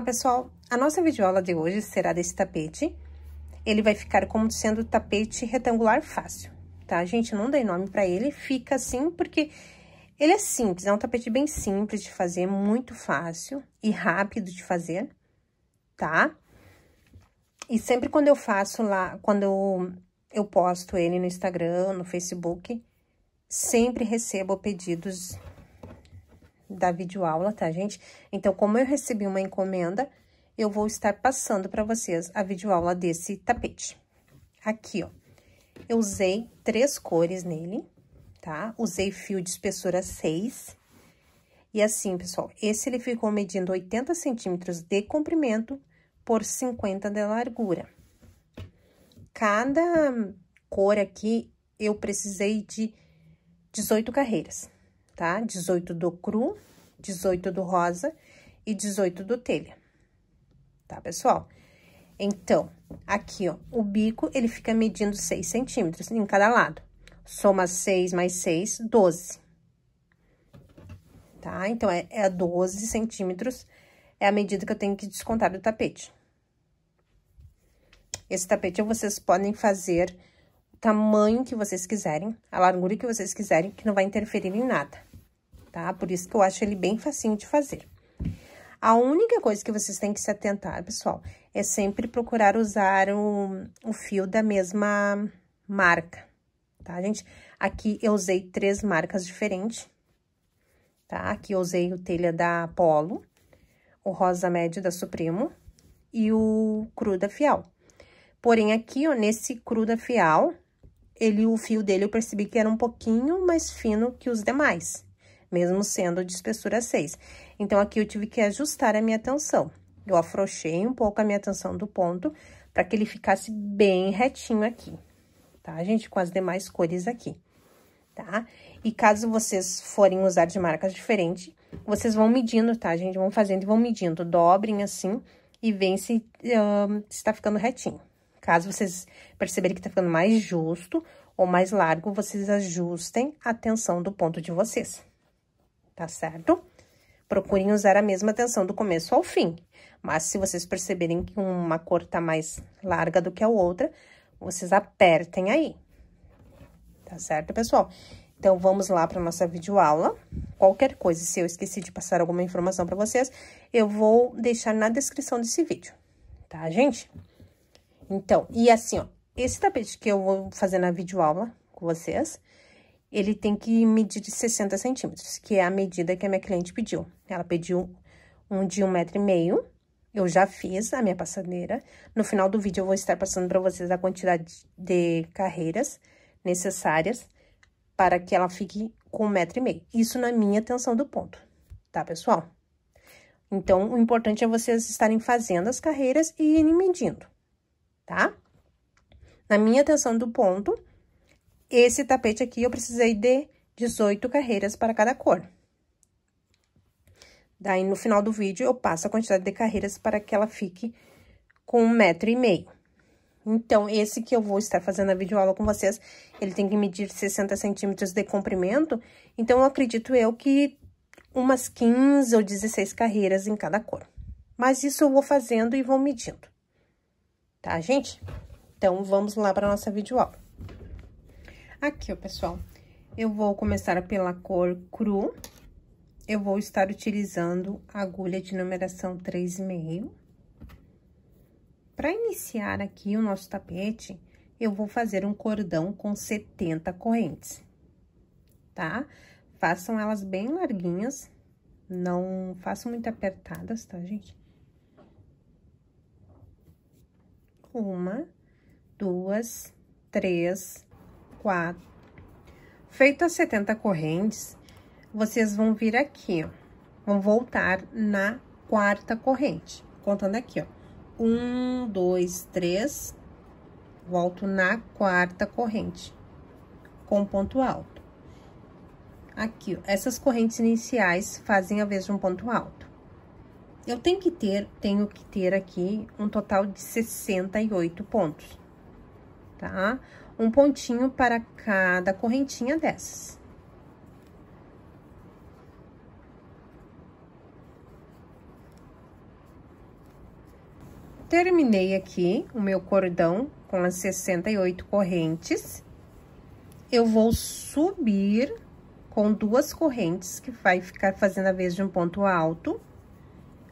Olá, pessoal! A nossa videoaula de hoje será desse tapete. Ele vai ficar como sendo tapete retangular fácil, tá? A gente não dei nome para ele, fica assim porque ele é simples, é um tapete bem simples de fazer, muito fácil e rápido de fazer, tá? E sempre quando eu faço lá, quando eu posto ele no Instagram, no Facebook, sempre recebo pedidos da videoaula, tá, gente? Então, como eu recebi uma encomenda, eu vou estar passando para vocês a videoaula desse tapete. Aqui, ó, eu usei três cores nele, tá? Usei fio de espessura 6. E assim, pessoal, esse ele ficou medindo 80 centímetros de comprimento por 50 de largura. Cada cor aqui, eu precisei de 18 carreiras, tá? 18 do cru, 18 do rosa e 18 do telha, tá, pessoal? Então, aqui, ó, o bico, ele fica medindo 6 centímetros em cada lado. Soma 6 mais 6, 12. Tá? Então, é, é 12 centímetros, é a medida que eu tenho que descontar do tapete. Esse tapete vocês podem fazer o tamanho que vocês quiserem, a largura que vocês quiserem, que não vai interferir em nada tá? Por isso que eu acho ele bem facinho de fazer. A única coisa que vocês têm que se atentar, pessoal, é sempre procurar usar o, o fio da mesma marca, tá, gente? Aqui eu usei três marcas diferentes, tá? Aqui eu usei o telha da Polo, o rosa médio da Supremo e o cru da Fial. Porém, aqui, ó, nesse cru da Fial, ele, o fio dele eu percebi que era um pouquinho mais fino que os demais mesmo sendo de espessura 6. Então, aqui eu tive que ajustar a minha tensão. Eu afrouxei um pouco a minha tensão do ponto para que ele ficasse bem retinho aqui, tá, gente? Com as demais cores aqui, tá? E caso vocês forem usar de marcas diferentes, vocês vão medindo, tá, gente? Vão fazendo e vão medindo. Dobrem assim e veem se uh, está ficando retinho. Caso vocês perceberem que está ficando mais justo ou mais largo, vocês ajustem a tensão do ponto de vocês tá certo? Procurem usar a mesma tensão do começo ao fim, mas se vocês perceberem que uma cor tá mais larga do que a outra, vocês apertem aí, tá certo, pessoal? Então, vamos lá para nossa videoaula. Qualquer coisa, se eu esqueci de passar alguma informação para vocês, eu vou deixar na descrição desse vídeo, tá, gente? Então, e assim, ó, esse tapete que eu vou fazer na videoaula com vocês, ele tem que medir de 60 centímetros, que é a medida que a minha cliente pediu. Ela pediu um de um metro e meio, eu já fiz a minha passadeira. No final do vídeo, eu vou estar passando para vocês a quantidade de carreiras necessárias para que ela fique com um metro e meio. Isso na minha tensão do ponto, tá, pessoal? Então, o importante é vocês estarem fazendo as carreiras e irem medindo, tá? Na minha tensão do ponto, esse tapete aqui, eu precisei de 18 carreiras para cada cor. Daí, no final do vídeo, eu passo a quantidade de carreiras para que ela fique com um metro e meio. Então, esse que eu vou estar fazendo a videoaula com vocês, ele tem que medir 60 centímetros de comprimento. Então, eu acredito eu que umas 15 ou 16 carreiras em cada cor. Mas isso eu vou fazendo e vou medindo. Tá, gente? Então, vamos lá para nossa videoaula. Aqui, ó, pessoal, eu vou começar pela cor cru. Eu vou estar utilizando agulha de numeração 3,5. Para iniciar aqui o nosso tapete, eu vou fazer um cordão com 70 correntes, tá? Façam elas bem larguinhas, não façam muito apertadas, tá, gente? Uma, duas, três, Feito as 70 correntes, vocês vão vir aqui, ó, vão voltar na quarta corrente, contando aqui, ó. Um, dois, três, volto na quarta corrente, com ponto alto. Aqui, ó, essas correntes iniciais fazem a vez de um ponto alto. Eu tenho que ter, tenho que ter aqui um total de 68 pontos, tá? um pontinho para cada correntinha dessas. Terminei aqui o meu cordão com as 68 correntes. Eu vou subir com duas correntes, que vai ficar fazendo a vez de um ponto alto.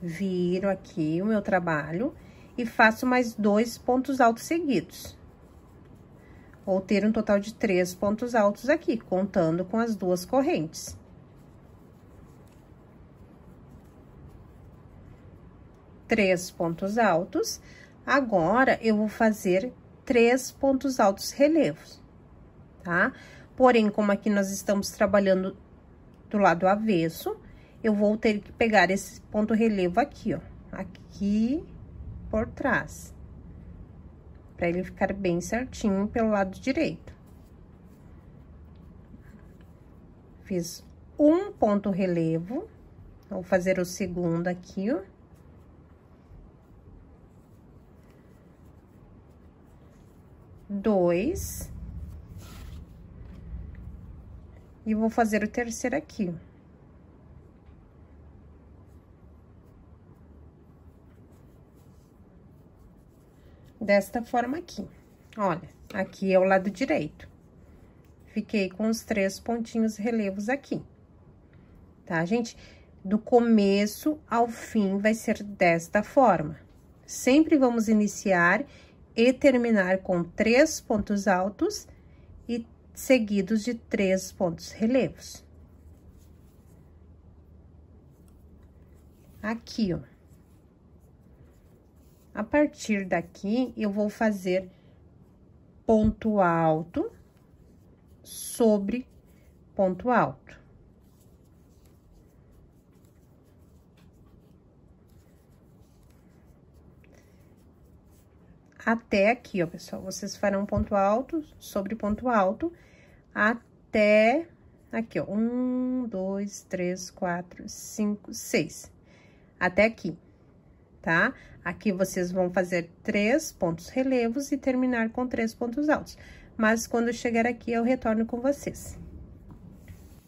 Viro aqui o meu trabalho e faço mais dois pontos altos seguidos. Vou ter um total de três pontos altos aqui, contando com as duas correntes. Três pontos altos. Agora, eu vou fazer três pontos altos relevos, tá? Porém, como aqui nós estamos trabalhando do lado avesso, eu vou ter que pegar esse ponto relevo aqui, ó, aqui por trás para ele ficar bem certinho pelo lado direito. Fiz um ponto relevo, vou fazer o segundo aqui, ó. Dois. E vou fazer o terceiro aqui, ó. desta forma aqui. Olha, aqui é o lado direito. Fiquei com os três pontinhos relevos aqui, tá, gente? Do começo ao fim vai ser desta forma. Sempre vamos iniciar e terminar com três pontos altos e seguidos de três pontos relevos. Aqui, ó. A partir daqui, eu vou fazer ponto alto sobre ponto alto. Até aqui, ó, pessoal, vocês farão ponto alto sobre ponto alto até aqui, ó, um, dois, três, quatro, cinco, seis, até aqui, tá? Aqui vocês vão fazer três pontos relevos e terminar com três pontos altos. Mas quando chegar aqui, eu retorno com vocês.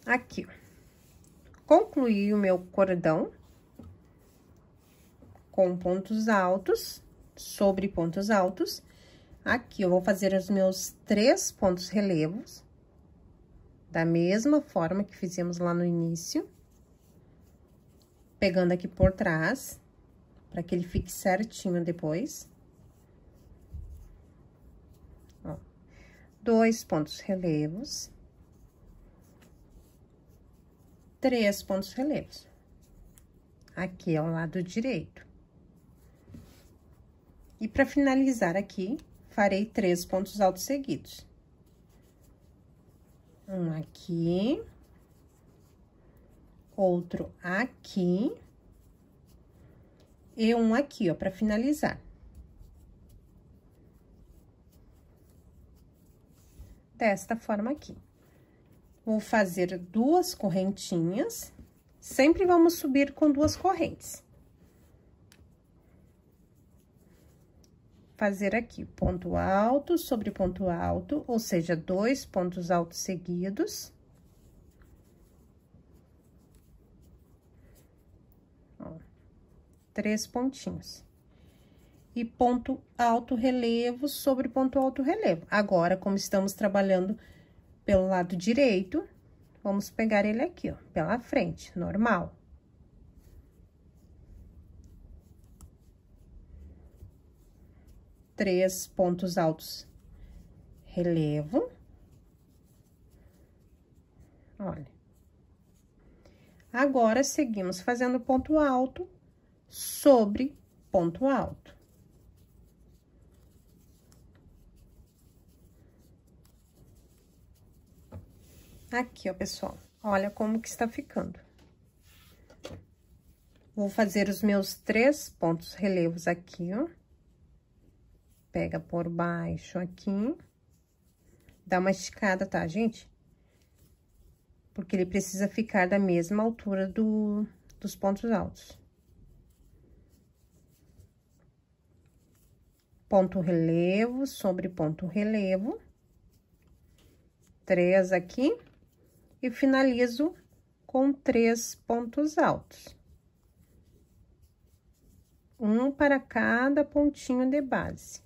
Aqui, concluí o meu cordão com pontos altos, sobre pontos altos. Aqui, eu vou fazer os meus três pontos relevos, da mesma forma que fizemos lá no início. Pegando aqui por trás, para que ele fique certinho depois. Ó, dois pontos relevos. Três pontos relevos. Aqui ao lado direito. E para finalizar aqui, farei três pontos altos seguidos. Um aqui. Outro aqui. Aqui e um aqui, ó, pra finalizar. Desta forma aqui. Vou fazer duas correntinhas, sempre vamos subir com duas correntes. Fazer aqui ponto alto sobre ponto alto, ou seja, dois pontos altos seguidos. três pontinhos. E ponto alto relevo sobre ponto alto relevo. Agora, como estamos trabalhando pelo lado direito, vamos pegar ele aqui, ó, pela frente, normal. Três pontos altos relevo. Olha. Agora, seguimos fazendo ponto alto sobre ponto alto. Aqui, ó, pessoal, olha como que está ficando. Vou fazer os meus três pontos relevos aqui, ó. Pega por baixo aqui. Dá uma esticada, tá, gente? Porque ele precisa ficar da mesma altura do, dos pontos altos. ponto relevo sobre ponto relevo, três aqui, e finalizo com três pontos altos. Um para cada pontinho de base.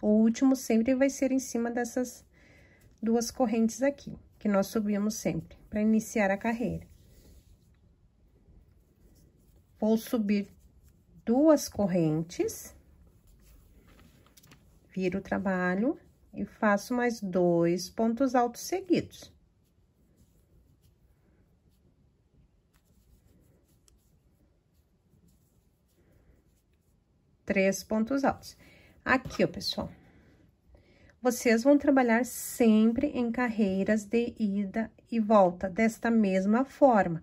O último sempre vai ser em cima dessas duas correntes aqui, que nós subimos sempre, para iniciar a carreira. Vou subir duas correntes, viro o trabalho e faço mais dois pontos altos seguidos. Três pontos altos. Aqui, ó, pessoal. Vocês vão trabalhar sempre em carreiras de ida e volta, desta mesma forma.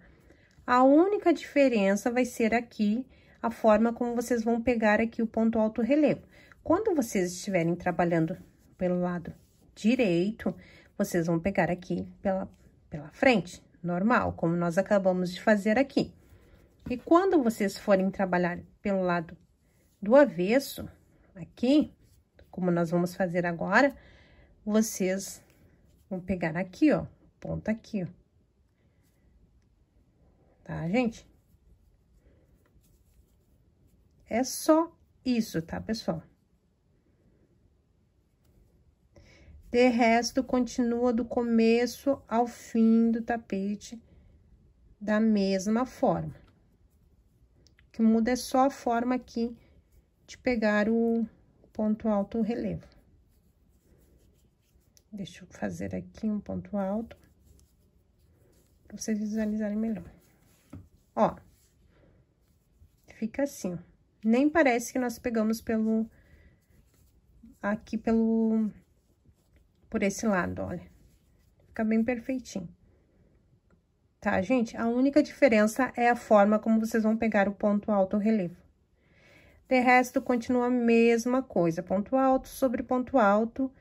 A única diferença vai ser aqui a forma como vocês vão pegar aqui o ponto alto relevo. Quando vocês estiverem trabalhando pelo lado direito, vocês vão pegar aqui pela, pela frente, normal, como nós acabamos de fazer aqui. E quando vocês forem trabalhar pelo lado do avesso, aqui, como nós vamos fazer agora, vocês vão pegar aqui, ó, ponta aqui, ó. Tá, gente? É só isso, tá, pessoal? De resto, continua do começo ao fim do tapete da mesma forma. O que muda é só a forma aqui de pegar o ponto alto relevo. Deixa eu fazer aqui um ponto alto, para vocês visualizarem melhor. Ó, fica assim, ó. Nem parece que nós pegamos pelo... Aqui pelo... Por esse lado, olha. Fica bem perfeitinho. Tá, gente? A única diferença é a forma como vocês vão pegar o ponto alto relevo. De resto, continua a mesma coisa. Ponto alto sobre ponto alto.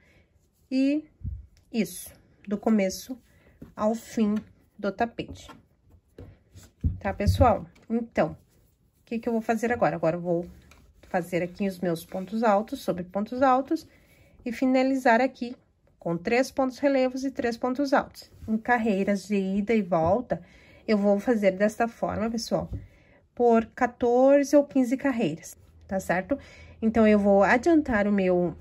E isso. Do começo ao fim do tapete. Tá, pessoal? Então, o que que eu vou fazer agora? Agora, eu vou fazer aqui os meus pontos altos, sobre pontos altos, e finalizar aqui com três pontos relevos e três pontos altos. Em carreiras de ida e volta, eu vou fazer desta forma, pessoal, por 14 ou 15 carreiras, tá certo? Então, eu vou adiantar o meu,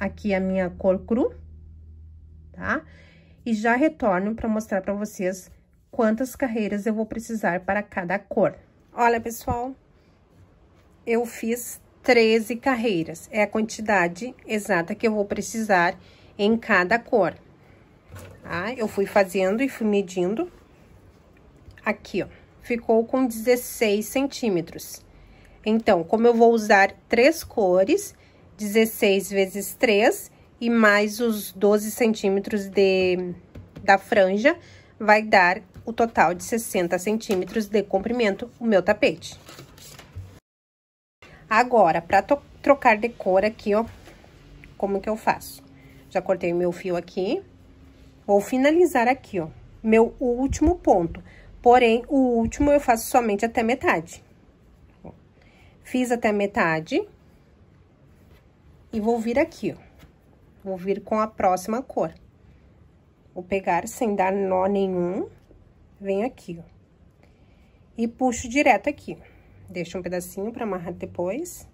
aqui a minha cor cru, tá? E já retorno para mostrar para vocês quantas carreiras eu vou precisar para cada cor. Olha, pessoal, eu fiz 13 carreiras. É a quantidade exata que eu vou precisar em cada cor. Tá? Eu fui fazendo e fui medindo. Aqui, ó. Ficou com 16 centímetros. Então, como eu vou usar três cores, 16 vezes 3 e mais os 12 centímetros de, da franja, vai dar o total de 60 centímetros de comprimento o meu tapete. Agora, para trocar de cor aqui, ó, como que eu faço? Já cortei meu fio aqui, vou finalizar aqui, ó, meu último ponto. Porém, o último eu faço somente até metade. Fiz até metade. E vou vir aqui, ó. Vou vir com a próxima cor. Vou pegar sem dar nó nenhum venho aqui, ó, e puxo direto aqui. Deixo um pedacinho pra amarrar depois.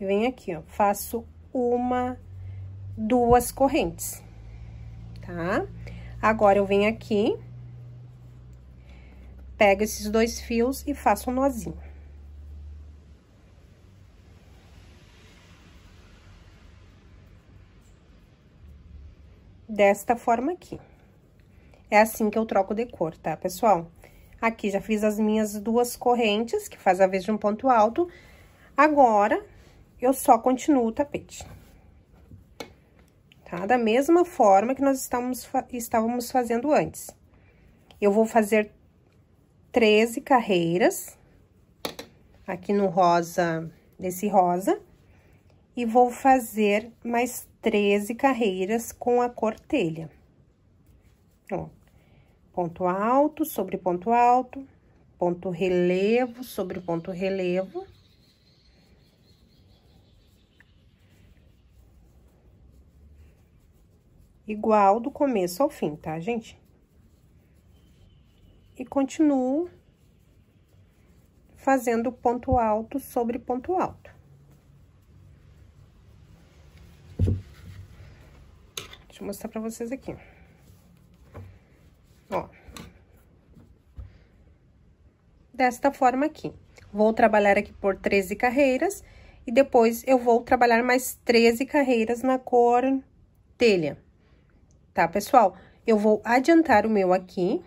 E venho aqui, ó, faço uma, duas correntes, tá? Agora, eu venho aqui, pego esses dois fios e faço um nozinho. Desta forma aqui. É assim que eu troco de cor, tá, pessoal? Aqui já fiz as minhas duas correntes, que faz a vez de um ponto alto. Agora, eu só continuo o tapete. Tá? Da mesma forma que nós estávamos, estávamos fazendo antes. Eu vou fazer 13 carreiras, aqui no rosa, desse rosa, e vou fazer mais 13 carreiras com a cor telha. Ó, ponto alto sobre ponto alto, ponto relevo sobre ponto relevo. Igual do começo ao fim, tá, gente? E continuo fazendo ponto alto sobre ponto alto. Deixa eu mostrar pra vocês aqui ó. Desta forma aqui. Vou trabalhar aqui por 13 carreiras e depois eu vou trabalhar mais 13 carreiras na cor telha, tá, pessoal? Eu vou adiantar o meu aqui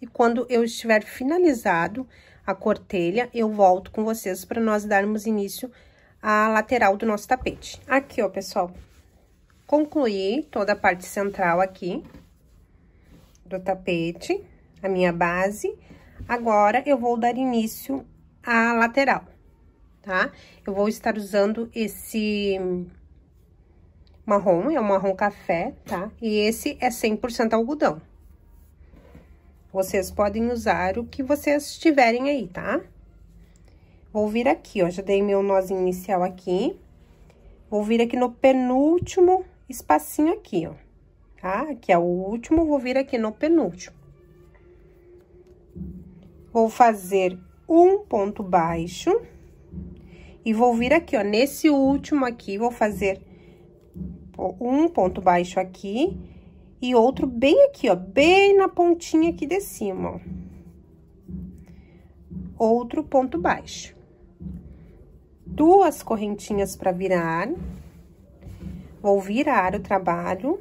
e quando eu estiver finalizado a cor telha, eu volto com vocês para nós darmos início à lateral do nosso tapete. Aqui, ó, pessoal, concluí toda a parte central aqui do tapete, a minha base. Agora, eu vou dar início à lateral, tá? Eu vou estar usando esse marrom, é um marrom café, tá? E esse é 100% algodão. Vocês podem usar o que vocês tiverem aí, tá? Vou vir aqui, ó, já dei meu nozinho inicial aqui. Vou vir aqui no penúltimo espacinho aqui, ó tá? Aqui é o último, vou vir aqui no penúltimo. Vou fazer um ponto baixo. E vou vir aqui, ó, nesse último aqui, vou fazer um ponto baixo aqui e outro bem aqui, ó, bem na pontinha aqui de cima, ó. Outro ponto baixo. Duas correntinhas para virar. Vou virar o trabalho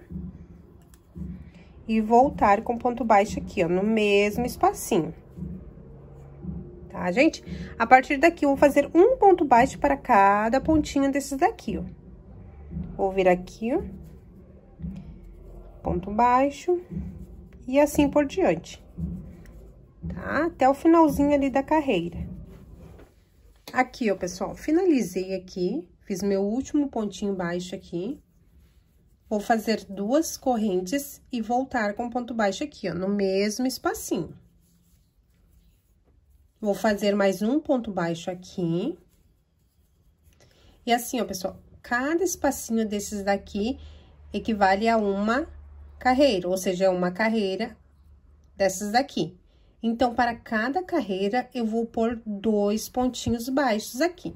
e voltar com ponto baixo aqui, ó, no mesmo espacinho. Tá, gente? A partir daqui, eu vou fazer um ponto baixo para cada pontinho desses daqui, ó. Vou vir aqui, ó. Ponto baixo. E assim por diante. Tá? Até o finalzinho ali da carreira. Aqui, ó, pessoal, finalizei aqui. Fiz meu último pontinho baixo aqui. Vou fazer duas correntes e voltar com ponto baixo aqui, ó, no mesmo espacinho. Vou fazer mais um ponto baixo aqui. E assim, ó, pessoal, cada espacinho desses daqui equivale a uma carreira, ou seja, uma carreira dessas daqui. Então, para cada carreira, eu vou pôr dois pontinhos baixos aqui,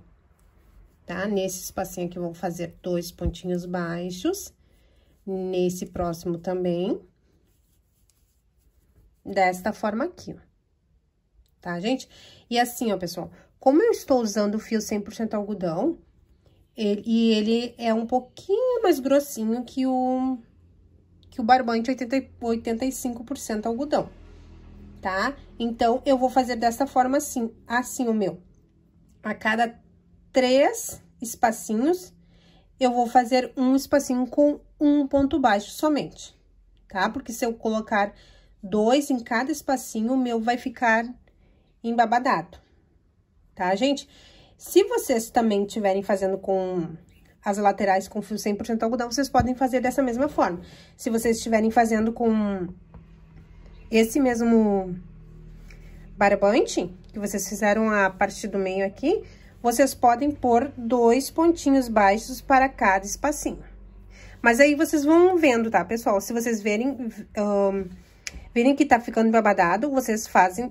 tá? Nesse espacinho aqui, eu vou fazer dois pontinhos baixos nesse próximo também. Desta forma aqui, ó. Tá, gente? E assim, ó, pessoal, como eu estou usando o fio 100% algodão, ele, e ele é um pouquinho mais grossinho que o, que o barbante 80, 85% algodão, tá? Então, eu vou fazer dessa forma assim, assim o meu. A cada três espacinhos, eu vou fazer um espacinho com um ponto baixo somente, tá? Porque se eu colocar dois em cada espacinho, o meu vai ficar embabadado, tá, gente? Se vocês também estiverem fazendo com as laterais com fio 100% algodão, vocês podem fazer dessa mesma forma. Se vocês estiverem fazendo com esse mesmo barbante, que vocês fizeram a parte do meio aqui, vocês podem pôr dois pontinhos baixos para cada espacinho. Mas aí vocês vão vendo, tá, pessoal? Se vocês verem, um, que tá ficando babadado, vocês fazem,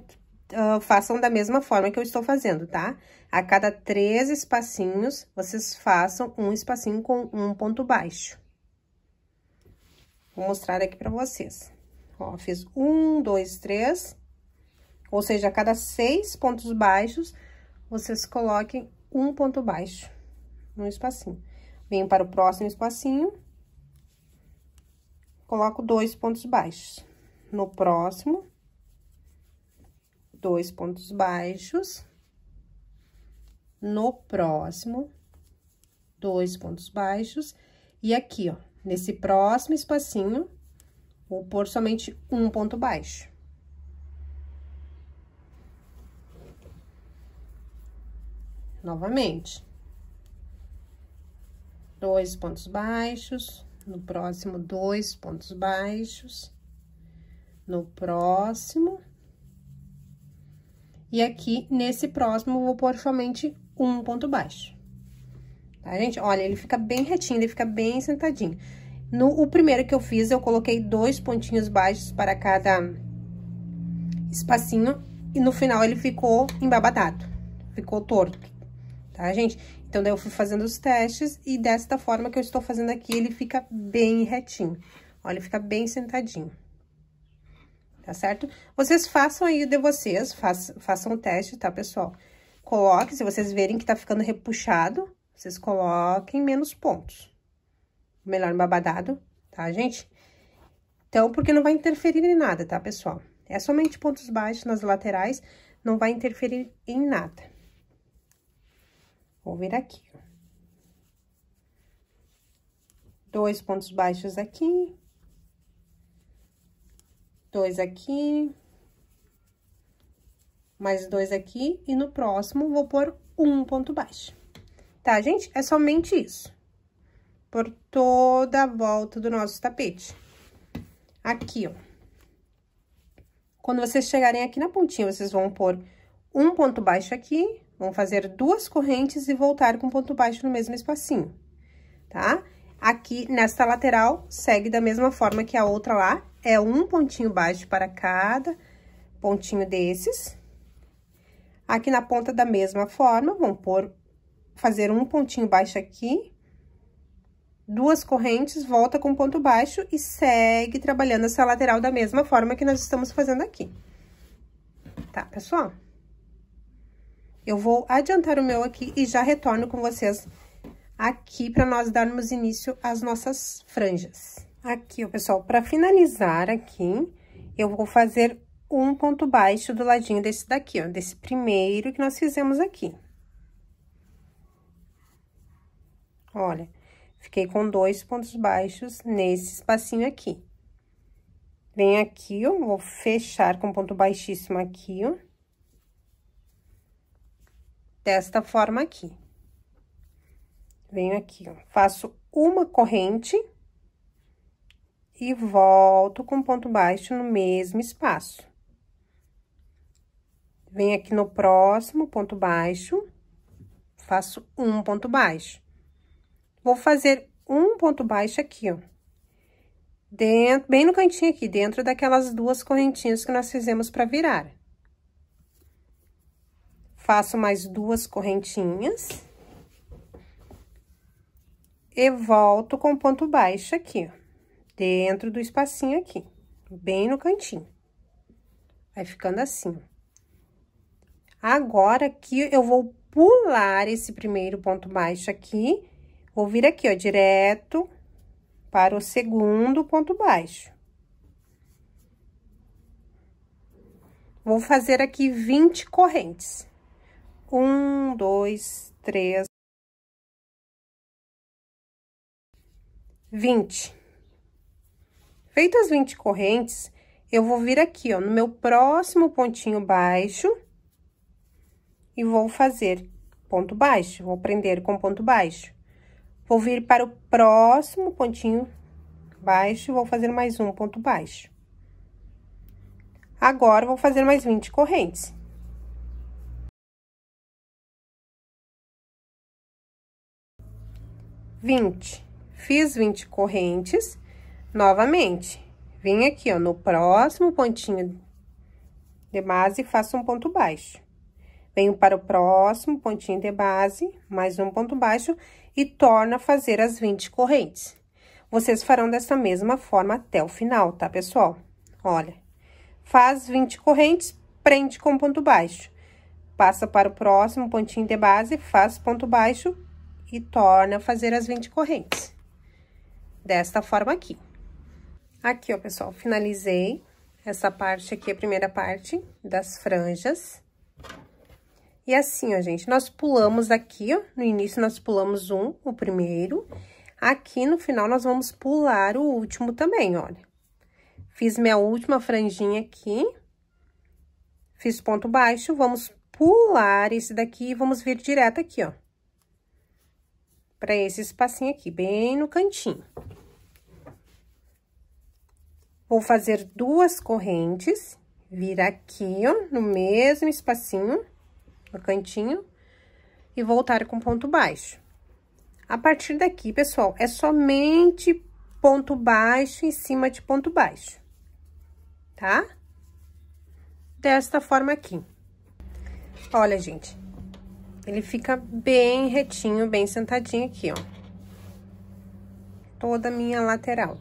uh, façam da mesma forma que eu estou fazendo, tá? A cada três espacinhos, vocês façam um espacinho com um ponto baixo. Vou mostrar aqui pra vocês. Ó, fiz um, dois, três, ou seja, a cada seis pontos baixos, vocês coloquem um ponto baixo no espacinho. Venho para o próximo espacinho, coloco dois pontos baixos. No próximo, dois pontos baixos. No próximo, dois pontos baixos. E aqui, ó, nesse próximo espacinho, vou pôr somente um ponto baixo. novamente. Dois pontos baixos, no próximo, dois pontos baixos, no próximo. E aqui, nesse próximo, eu vou pôr somente um ponto baixo. Tá, gente? Olha, ele fica bem retinho, ele fica bem sentadinho. No o primeiro que eu fiz, eu coloquei dois pontinhos baixos para cada espacinho. E no final, ele ficou embabadado Ficou torto tá, gente? Então, daí eu fui fazendo os testes e desta forma que eu estou fazendo aqui, ele fica bem retinho. Olha, ele fica bem sentadinho. Tá certo? Vocês façam aí de vocês, façam, o teste, tá, pessoal? Coloque, se vocês verem que tá ficando repuxado, vocês coloquem menos pontos. Melhor babadado tá, gente? Então, porque não vai interferir em nada, tá, pessoal? É somente pontos baixos nas laterais, não vai interferir em nada. Vou vir aqui, Dois pontos baixos aqui. Dois aqui. Mais dois aqui. E no próximo, vou pôr um ponto baixo. Tá, gente? É somente isso. Por toda a volta do nosso tapete. Aqui, ó. Quando vocês chegarem aqui na pontinha, vocês vão pôr um ponto baixo aqui, Vão fazer duas correntes e voltar com ponto baixo no mesmo espacinho, tá? Aqui, nesta lateral, segue da mesma forma que a outra lá, é um pontinho baixo para cada pontinho desses. Aqui na ponta, da mesma forma, vão por fazer um pontinho baixo aqui, duas correntes, volta com ponto baixo e segue trabalhando essa lateral da mesma forma que nós estamos fazendo aqui. Tá, pessoal? Eu vou adiantar o meu aqui e já retorno com vocês aqui para nós darmos início às nossas franjas. Aqui, ó, pessoal, para finalizar aqui, eu vou fazer um ponto baixo do ladinho desse daqui, ó, desse primeiro que nós fizemos aqui. Olha, fiquei com dois pontos baixos nesse espacinho aqui. Vem aqui, ó, vou fechar com ponto baixíssimo aqui, ó desta forma aqui. Venho aqui, ó, faço uma corrente e volto com ponto baixo no mesmo espaço. Venho aqui no próximo ponto baixo, faço um ponto baixo. Vou fazer um ponto baixo aqui, ó. Dentro, bem no cantinho aqui, dentro daquelas duas correntinhas que nós fizemos para virar faço mais duas correntinhas. E volto com ponto baixo aqui, ó. Dentro do espacinho aqui, bem no cantinho. Vai ficando assim. Agora, aqui, eu vou pular esse primeiro ponto baixo aqui. Vou vir aqui, ó, direto para o segundo ponto baixo. Vou fazer aqui 20 correntes. Um, dois, três. Vinte. Feitas vinte correntes, eu vou vir aqui, ó, no meu próximo pontinho baixo e vou fazer ponto baixo, vou prender com ponto baixo. Vou vir para o próximo pontinho baixo e vou fazer mais um ponto baixo. Agora, vou fazer mais 20 correntes. 20. Fiz 20 correntes, novamente, vim aqui, ó, no próximo pontinho de base, faço um ponto baixo. Venho para o próximo pontinho de base, mais um ponto baixo, e torno a fazer as 20 correntes. Vocês farão dessa mesma forma até o final, tá, pessoal? Olha, faz 20 correntes, prende com ponto baixo. Passa para o próximo pontinho de base, faz ponto baixo, e torna a fazer as 20 correntes. Desta forma aqui. Aqui, ó, pessoal, finalizei essa parte aqui, a primeira parte das franjas. E assim, ó, gente, nós pulamos aqui, ó, no início nós pulamos um, o primeiro. Aqui no final nós vamos pular o último também, olha. Fiz minha última franjinha aqui. Fiz ponto baixo, vamos pular esse daqui e vamos vir direto aqui, ó para esse espacinho aqui, bem no cantinho. Vou fazer duas correntes, vir aqui, ó, no mesmo espacinho, no cantinho, e voltar com ponto baixo. A partir daqui, pessoal, é somente ponto baixo em cima de ponto baixo, tá? Desta forma aqui. Olha, gente, ele fica bem retinho, bem sentadinho aqui, ó. Toda a minha lateral.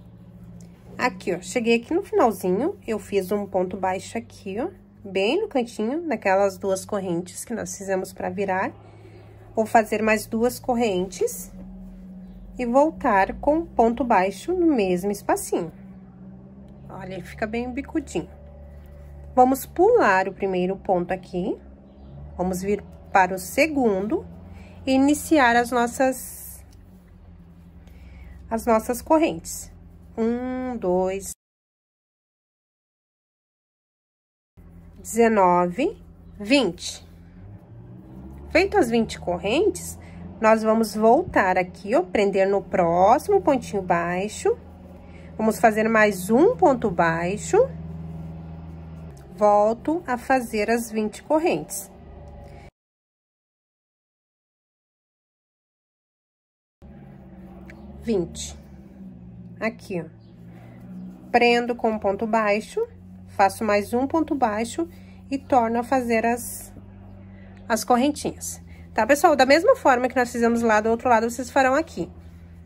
Aqui, ó, cheguei aqui no finalzinho, eu fiz um ponto baixo aqui, ó, bem no cantinho, naquelas duas correntes que nós fizemos pra virar. Vou fazer mais duas correntes e voltar com ponto baixo no mesmo espacinho. Olha, ele fica bem bicudinho. Vamos pular o primeiro ponto aqui, vamos vir para o segundo e iniciar as nossas, as nossas correntes. Um, dois, 19, 20. Feito as 20 correntes, nós vamos voltar aqui, ó, prender no próximo pontinho baixo. Vamos fazer mais um ponto baixo. Volto a fazer as 20 correntes. 20. Aqui, ó. Prendo com um ponto baixo, faço mais um ponto baixo e torno a fazer as, as correntinhas. Tá, pessoal? Da mesma forma que nós fizemos lá do outro lado, vocês farão aqui.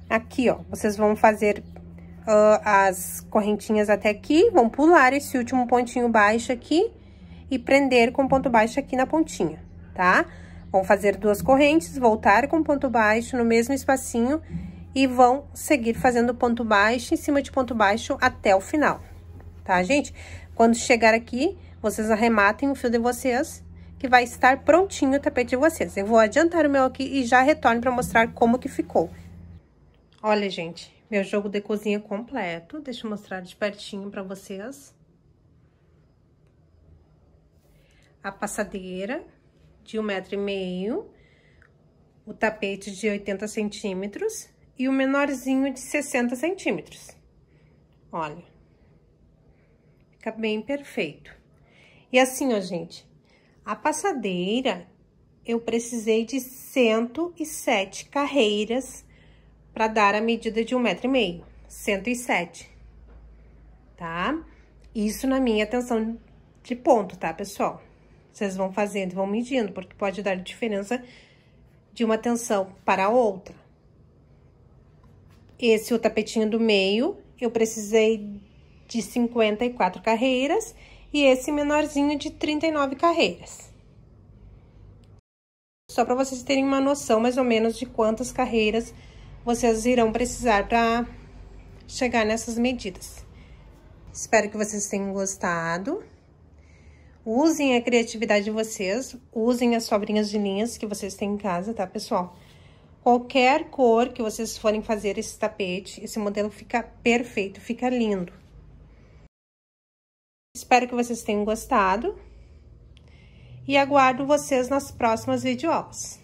Aqui, ó, vocês vão fazer uh, as correntinhas até aqui, vão pular esse último pontinho baixo aqui e prender com ponto baixo aqui na pontinha, tá? Vão fazer duas correntes, voltar com ponto baixo no mesmo espacinho e vão seguir fazendo ponto baixo em cima de ponto baixo até o final, tá, gente? Quando chegar aqui, vocês arrematem o fio de vocês, que vai estar prontinho o tapete de vocês. Eu vou adiantar o meu aqui e já retorno para mostrar como que ficou. Olha, gente, meu jogo de cozinha completo. Deixa eu mostrar de pertinho para vocês. A passadeira de um metro e meio, o tapete de 80 centímetros, e o menorzinho de 60 centímetros. Olha. Fica bem perfeito. E assim, ó, gente, a passadeira, eu precisei de 107 carreiras para dar a medida de um metro e meio. 107, tá? Isso na minha tensão de ponto, tá, pessoal? Vocês vão fazendo e vão medindo, porque pode dar diferença de uma tensão para outra esse o tapetinho do meio, eu precisei de 54 carreiras e esse menorzinho de 39 carreiras. Só para vocês terem uma noção mais ou menos de quantas carreiras vocês irão precisar para chegar nessas medidas. Espero que vocês tenham gostado. Usem a criatividade de vocês, usem as sobrinhas de linhas que vocês têm em casa, tá, pessoal? Qualquer cor que vocês forem fazer esse tapete, esse modelo fica perfeito, fica lindo. Espero que vocês tenham gostado. E aguardo vocês nas próximas videoaulas.